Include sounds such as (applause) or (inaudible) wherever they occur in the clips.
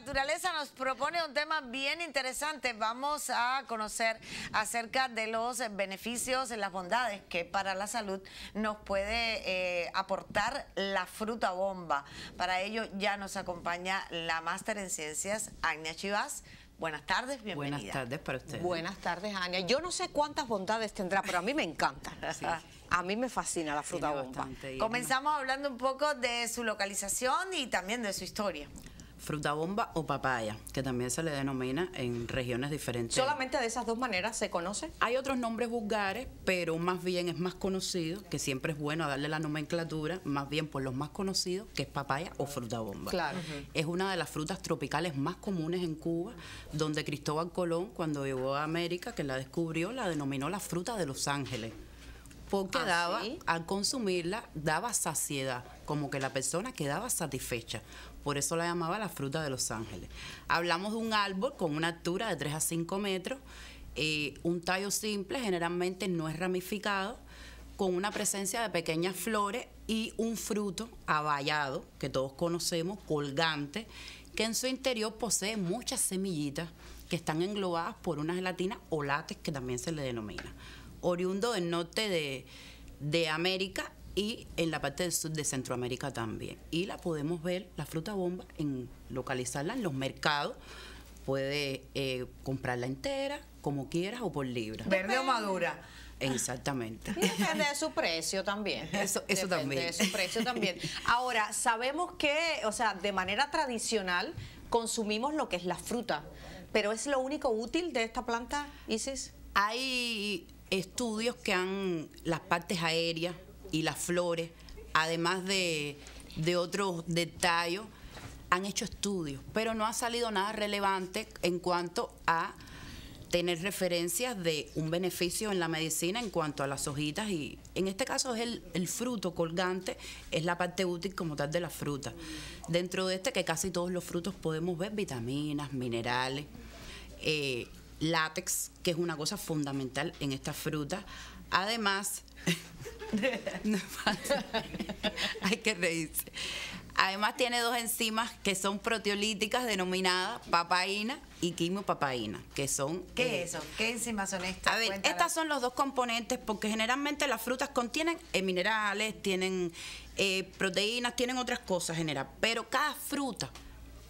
naturaleza nos propone un tema bien interesante. Vamos a conocer acerca de los beneficios, las bondades que para la salud nos puede eh, aportar la fruta bomba. Para ello ya nos acompaña la máster en ciencias, Agnia Chivas. Buenas tardes, bienvenida. Buenas tardes para usted. Buenas tardes, Agnia. Yo no sé cuántas bondades tendrá, pero a mí me encanta. (laughs) A mí me fascina la fruta bomba. Comenzamos hablando un poco de su localización y también de su historia fruta bomba o papaya, que también se le denomina en regiones diferentes. ¿Solamente de esas dos maneras se conoce? Hay otros nombres vulgares, pero más bien es más conocido, que siempre es bueno darle la nomenclatura, más bien por los más conocidos, que es papaya o fruta bomba. Claro. Es una de las frutas tropicales más comunes en Cuba, donde Cristóbal Colón, cuando llegó a América, que la descubrió, la denominó la fruta de Los Ángeles porque ¿Ah, daba, al consumirla, daba saciedad, como que la persona quedaba satisfecha por eso la llamaba la fruta de Los Ángeles. Hablamos de un árbol con una altura de 3 a 5 metros, eh, un tallo simple, generalmente no es ramificado, con una presencia de pequeñas flores y un fruto avallado, que todos conocemos, colgante, que en su interior posee muchas semillitas que están englobadas por una gelatina o látex que también se le denomina. Oriundo del norte de América y en la parte del sur de Centroamérica también. Y la podemos ver, la fruta bomba, en localizarla en los mercados. Puede eh, comprarla entera, como quieras o por libra. Verde o madura. Exactamente. Y depende de su precio también. Eso, eso depende también. de su precio también. Ahora, sabemos que, o sea, de manera tradicional consumimos lo que es la fruta, pero ¿es lo único útil de esta planta, Isis? Hay estudios que han, las partes aéreas, y las flores, además de, otros detalles, han hecho estudios, pero no ha salido nada relevante en cuanto a tener referencias de un beneficio en la medicina en cuanto a las hojitas y en este caso es el, fruto colgante, es la parte útil como tal de la fruta. Dentro de este que casi todos los frutos podemos ver vitaminas, minerales, eh, látex, que es una cosa fundamental en estas frutas. Además, (laughs) (laughs) No es fácil. Hay que reírse. Además tiene dos enzimas que son proteolíticas denominadas papaína y quimiopapaína, que son... ¿Qué es eh, eso? ¿Qué enzimas son estas? A ver, estas son los dos componentes porque generalmente las frutas contienen eh, minerales, tienen eh, proteínas, tienen otras cosas en general, pero cada fruta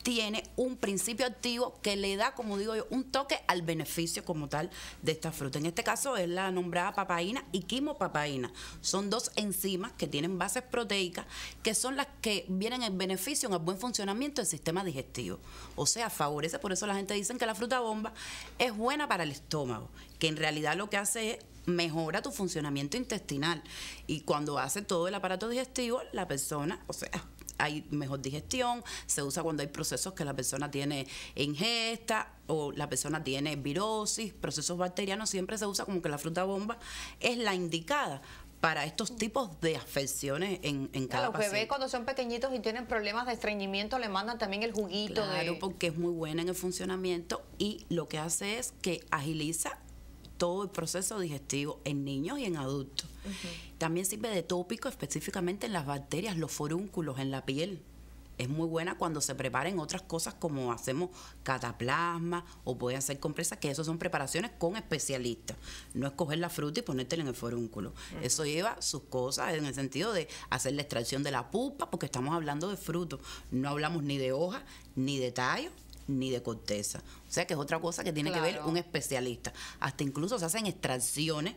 tiene un principio activo que le da, como digo yo, un toque al beneficio como tal de esta fruta. En este caso es la nombrada papaína y quimopapaína. Son dos enzimas que tienen bases proteicas que son las que vienen en beneficio, en el buen funcionamiento del sistema digestivo. O sea, favorece, por eso la gente dice que la fruta bomba es buena para el estómago, que en realidad lo que hace es mejora tu funcionamiento intestinal. Y cuando hace todo el aparato digestivo, la persona, o sea, hay mejor digestión, se usa cuando hay procesos que la persona tiene ingesta o la persona tiene virosis, procesos bacterianos, siempre se usa como que la fruta bomba es la indicada para estos mm. tipos de afecciones en, en cada Los bebés cuando son pequeñitos y tienen problemas de estreñimiento le mandan también el juguito. Claro, de... porque es muy buena en el funcionamiento y lo que hace es que agiliza todo el proceso digestivo en niños y en adultos. También sirve de tópico específicamente en las bacterias, los forúnculos, en la piel. Es muy buena cuando se preparen otras cosas como hacemos cataplasma o pueden hacer compresas, que eso son preparaciones con especialistas. No es coger la fruta y ponértela en el forúnculo. Eso lleva sus cosas en el sentido de hacer la extracción de la pupa, porque estamos hablando de frutos. No hablamos ni de hoja ni de tallo, ni de corteza. O sea que es otra cosa que tiene que ver un especialista. Hasta incluso se hacen extracciones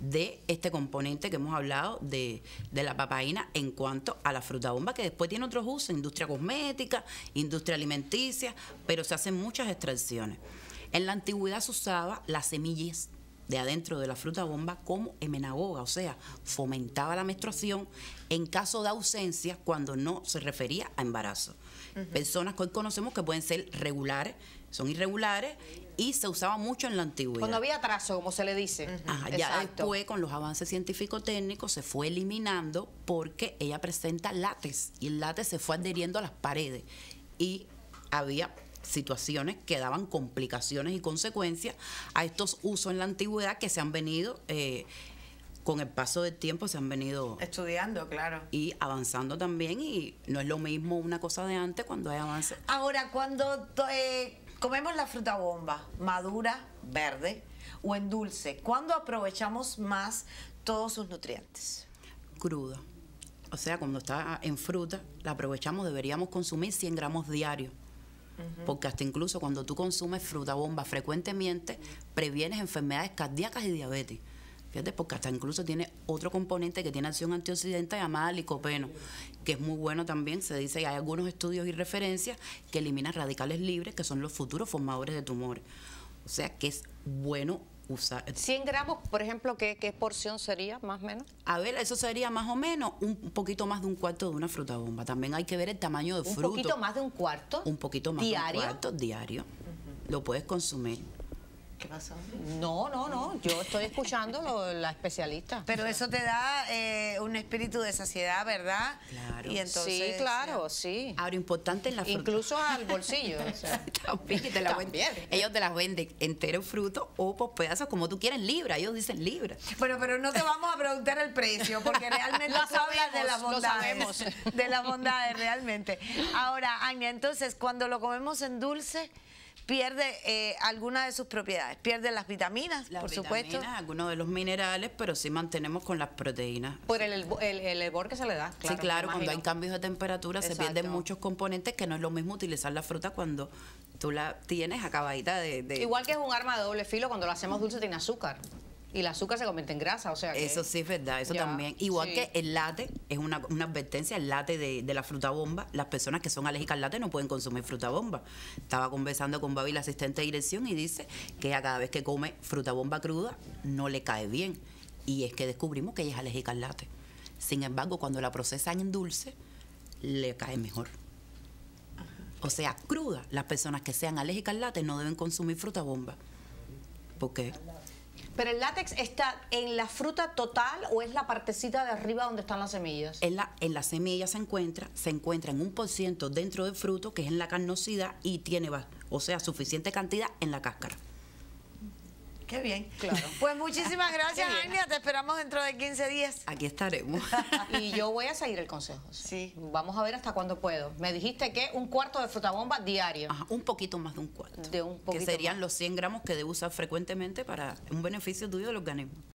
de este componente que hemos hablado de, de la papaína en cuanto a la fruta bomba, que después tiene otros usos, industria cosmética, industria alimenticia, pero se hacen muchas extracciones. En la antigüedad se usaba las semillas de adentro de la fruta bomba como emenagoga, o sea, fomentaba la menstruación en caso de ausencia cuando no se refería a embarazo. Personas que hoy conocemos que pueden ser regulares, son irregulares y se usaba mucho en la antigüedad. Cuando había atraso, como se le dice. ya después, con los avances científico-técnicos, se fue eliminando porque ella presenta látex y el látex se fue adheriendo a las paredes y había situaciones que daban complicaciones y consecuencias a estos usos en la antigüedad que se han venido... Eh, con el paso del tiempo se han venido estudiando, claro. Y avanzando también y no es lo mismo una cosa de antes cuando hay avance. Ahora, cuando eh, comemos la fruta bomba, madura, verde o en dulce, ¿cuándo aprovechamos más todos sus nutrientes? Cruda. O sea, cuando está en fruta, la aprovechamos, deberíamos consumir 100 gramos diarios porque hasta incluso cuando tú consumes fruta bomba frecuentemente, previenes enfermedades cardíacas y diabetes. Fíjate, porque hasta incluso tiene otro componente que tiene acción antioxidante llamada licopeno, que es muy bueno también. Se dice y hay algunos estudios y referencias que eliminan radicales libres, que son los futuros formadores de tumores. O sea que es bueno 100 gramos, por ejemplo, ¿qué, ¿qué, porción sería más o menos? A ver, eso sería más o menos un poquito más de un cuarto de una fruta bomba. También hay que ver el tamaño de fruto. ¿Un poquito más de un cuarto? Un poquito más de un cuarto diario. Lo puedes consumir. ¿Qué pasa? No, no, no. Yo estoy escuchando la especialista. Pero eso te da eh, un espíritu de saciedad, ¿verdad? Claro. sí, claro, sí. Ahora, importante en la fruta. Incluso al bolsillo. (laughs) también, te la Ellos te las venden entero fruto o por pues, pedazos, como tú quieras, libra. Ellos dicen libra. Bueno, pero no te vamos a preguntar el precio, porque realmente (laughs) tú sabemos, de las bondades. sabemos. De las bondades, realmente. Ahora, Ania, entonces, cuando lo comemos en dulce pierde eh, algunas de sus propiedades, pierde las vitaminas, las por vitaminas, supuesto. Algunos de los minerales, pero sí mantenemos con las proteínas. Por el, el, hervor que se le da. Claro, sí, claro, cuando hay cambios de temperatura se pierden muchos componentes que no es lo mismo utilizar la fruta cuando tú la tienes acabadita de, de... Igual que es un arma de doble filo cuando lo hacemos dulce tiene azúcar. Y el azúcar se convierte en grasa, o sea. eso sí es verdad, eso también. Igual que el late, es una, advertencia, el late de, la fruta bomba, las personas que son alérgicas al late no pueden consumir fruta bomba. Estaba conversando con Babi, la asistente de dirección, y dice que a cada vez que come fruta bomba cruda no le cae bien. Y es que descubrimos que ella es alérgica al late. Sin embargo, cuando la procesan en dulce, le cae mejor. O sea, cruda, las personas que sean alérgicas al late no deben consumir fruta bomba. ¿Por qué? Pero el látex está en la fruta total o es la partecita de arriba donde están las semillas. En la, en semilla se encuentra, se encuentra en un por ciento dentro del fruto, que es en la carnosidad, y tiene, o sea, suficiente cantidad en la cáscara. Qué bien. Claro. (laughs) Pues muchísimas gracias, Agnia. Te esperamos dentro de 15 días. Aquí estaremos. (laughs) y yo voy a seguir el consejo. Sí. Vamos a ver hasta cuándo puedo. Me dijiste que un cuarto de frutabomba diario. Ajá, un poquito más de un cuarto. De un poquito Que serían los 100 gramos que debo usar frecuentemente para un beneficio tuyo del organismo.